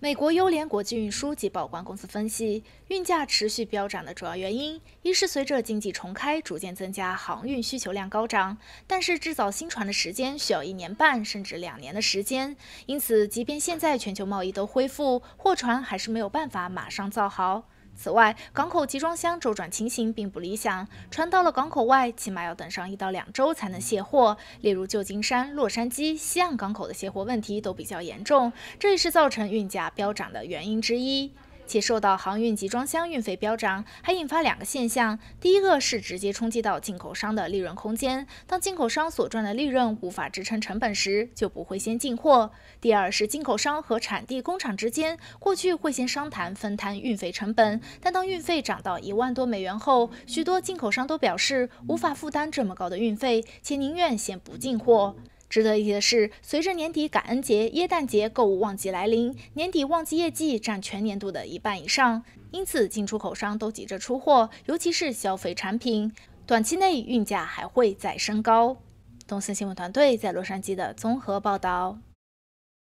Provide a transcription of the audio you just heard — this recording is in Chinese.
美国优联国际运输及报关公司分析，运价持续飙涨的主要原因，一是随着经济重开，逐渐增加航运需求量高涨；但是制造新船的时间需要一年半甚至两年的时间，因此即便现在全球贸易都恢复，货船还是没有办法马上造好。此外，港口集装箱周转情形并不理想，船到了港口外，起码要等上一到两周才能卸货。例如，旧金山、洛杉矶、西岸港口的卸货问题都比较严重，这也是造成运价飙涨的原因之一。且受到航运集装箱运费飙涨，还引发两个现象：第一个是直接冲击到进口商的利润空间，当进口商所赚的利润无法支撑成本时，就不会先进货；第二是进口商和产地工厂之间，过去会先商谈分摊运费成本，但当运费涨到一万多美元后，许多进口商都表示无法负担这么高的运费，且宁愿先不进货。值得一提的是，随着年底感恩节、耶诞节购物旺季来临，年底旺季业绩占全年度的一半以上，因此进出口商都急着出货，尤其是消费产品，短期内运价还会再升高。东森新闻团队在洛杉矶的综合报道。